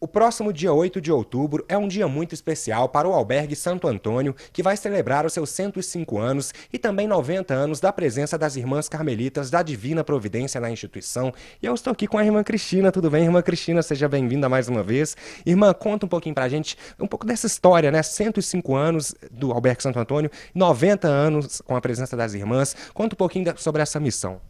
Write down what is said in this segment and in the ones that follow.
O próximo dia 8 de outubro é um dia muito especial para o Albergue Santo Antônio, que vai celebrar os seus 105 anos e também 90 anos da presença das irmãs carmelitas da Divina Providência na instituição. E eu estou aqui com a irmã Cristina, tudo bem? Irmã Cristina, seja bem-vinda mais uma vez. Irmã, conta um pouquinho para a gente, um pouco dessa história, né? 105 anos do Albergue Santo Antônio, 90 anos com a presença das irmãs. Conta um pouquinho sobre essa missão.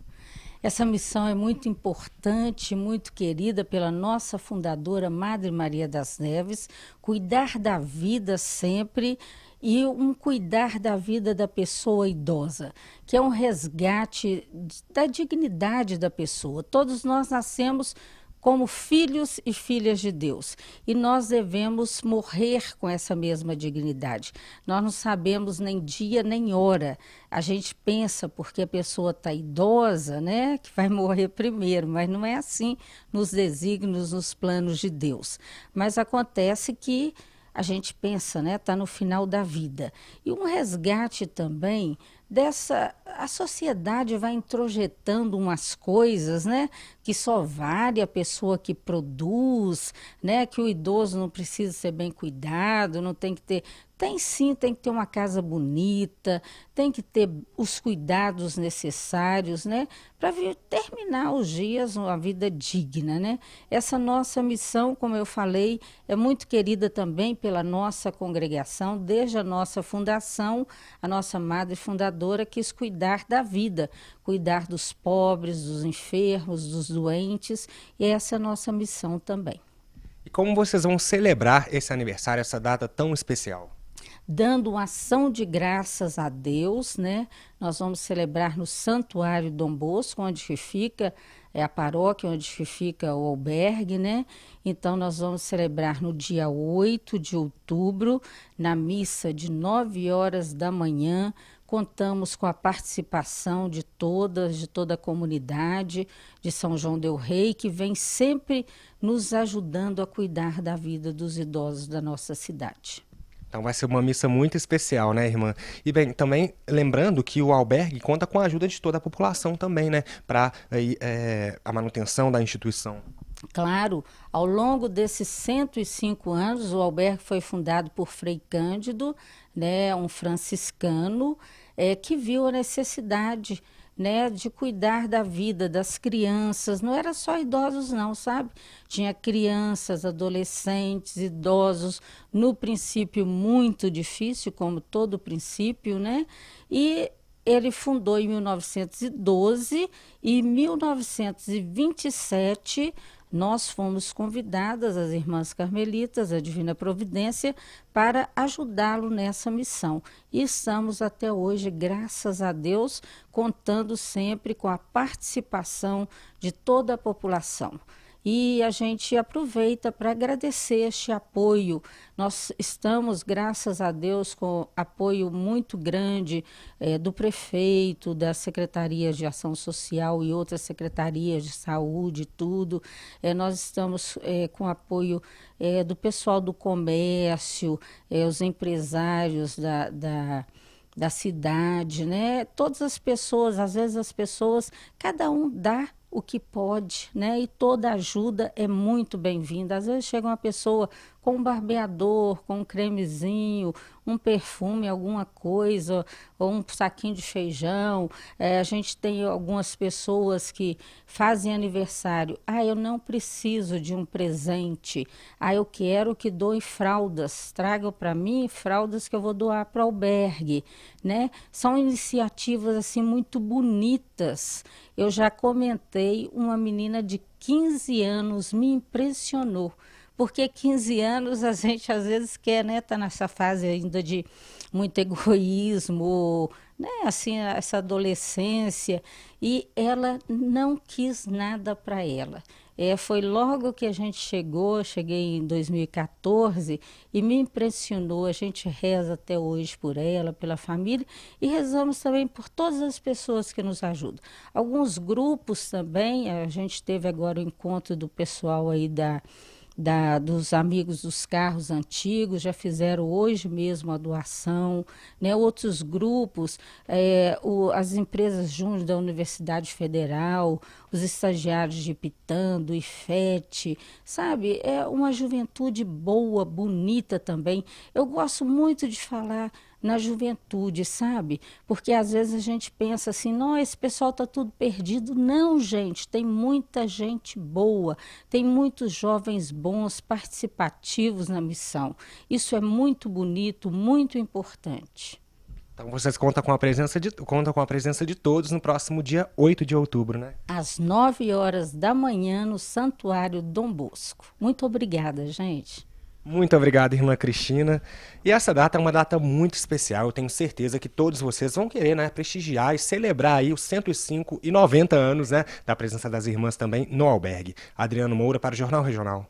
Essa missão é muito importante, muito querida pela nossa fundadora Madre Maria das Neves, cuidar da vida sempre e um cuidar da vida da pessoa idosa, que é um resgate da dignidade da pessoa. Todos nós nascemos como filhos e filhas de Deus. E nós devemos morrer com essa mesma dignidade. Nós não sabemos nem dia nem hora. A gente pensa porque a pessoa está idosa, né, que vai morrer primeiro, mas não é assim nos desígnios, nos planos de Deus. Mas acontece que a gente pensa, né, está no final da vida. E um resgate também dessa a sociedade vai introjetando umas coisas, né, que só vale a pessoa que produz, né, que o idoso não precisa ser bem cuidado, não tem que ter tem sim, tem que ter uma casa bonita, tem que ter os cuidados necessários, né, para terminar os dias uma vida digna, né? Essa nossa missão, como eu falei, é muito querida também pela nossa congregação, desde a nossa fundação, a nossa madre fundadora quis cuidar da vida, cuidar dos pobres, dos enfermos, dos doentes, e essa é a nossa missão também. E como vocês vão celebrar esse aniversário, essa data tão especial? dando uma ação de graças a Deus, né? Nós vamos celebrar no Santuário Dom Bosco, onde fica é a paróquia onde fica o albergue, né? Então nós vamos celebrar no dia 8 de outubro, na missa de 9 horas da manhã, Contamos com a participação de todas, de toda a comunidade de São João Del Rei, que vem sempre nos ajudando a cuidar da vida dos idosos da nossa cidade. Então vai ser uma missa muito especial, né, irmã? E bem, também lembrando que o albergue conta com a ajuda de toda a população também, né, para é, eh, eh, a manutenção da instituição. Claro, ao longo desses 105 anos, o albergue foi fundado por Frei Cândido, né, um franciscano, é, que viu a necessidade né, de cuidar da vida das crianças. Não era só idosos, não, sabe? Tinha crianças, adolescentes, idosos, no princípio muito difícil, como todo princípio, né? E ele fundou em 1912 e 1927 nós fomos convidadas, as irmãs carmelitas, a Divina Providência, para ajudá-lo nessa missão. E estamos até hoje, graças a Deus, contando sempre com a participação de toda a população e a gente aproveita para agradecer este apoio. Nós estamos, graças a Deus, com apoio muito grande é, do prefeito, da secretaria de ação social e outras secretarias de saúde, tudo. É, nós estamos é, com apoio do pessoal do comércio, os empresários da, da da cidade, né? Todas as pessoas, às vezes as pessoas, cada um dá o que pode, né? E toda ajuda é muito bem-vinda. Às vezes chega uma pessoa com um barbeador, com um cremezinho, um perfume, alguma coisa, ou um saquinho de feijão. É, a gente tem algumas pessoas que fazem aniversário. Ah, eu não preciso de um presente. Ah, eu quero que doem fraldas. Tragam para mim fraldas que eu vou doar para o albergue. Né? São iniciativas assim muito bonitas. Eu já comentei, uma menina de 15 anos me impressionou porque 15 anos a gente às vezes quer, né, tá nessa fase ainda de muito egoísmo, né, assim, essa adolescência, e ela não quis nada para ela. É, foi logo que a gente chegou, cheguei em 2014 e me impressionou. A gente reza até hoje por ela, pela família e rezamos também por todas as pessoas que nos ajudam. Alguns grupos também, a gente teve agora o encontro do pessoal aí da da, dos amigos dos carros antigos, já fizeram hoje mesmo a doação, né? outros grupos, é, o, as empresas juntas da Universidade Federal, os estagiários de Pitã, do IFET, sabe? É uma juventude boa, bonita também. Eu gosto muito de falar na juventude, sabe? Porque às vezes a gente pensa assim, não, esse pessoal tá tudo perdido. Não, gente, tem muita gente boa, tem muitos jovens bons, participativos na missão. Isso é muito bonito, muito importante. Então vocês contam com a presença de contam com a presença de todos no próximo dia 8 de outubro, né? Às 9 horas da manhã no Santuário Dom Bosco. Muito obrigada, gente. Muito obrigado, irmã Cristina. E essa data é uma data muito especial. Eu tenho certeza que todos vocês vão querer né, prestigiar e celebrar aí os 105 e 90 anos né, da presença das irmãs também no albergue. Adriano Moura para o Jornal Regional.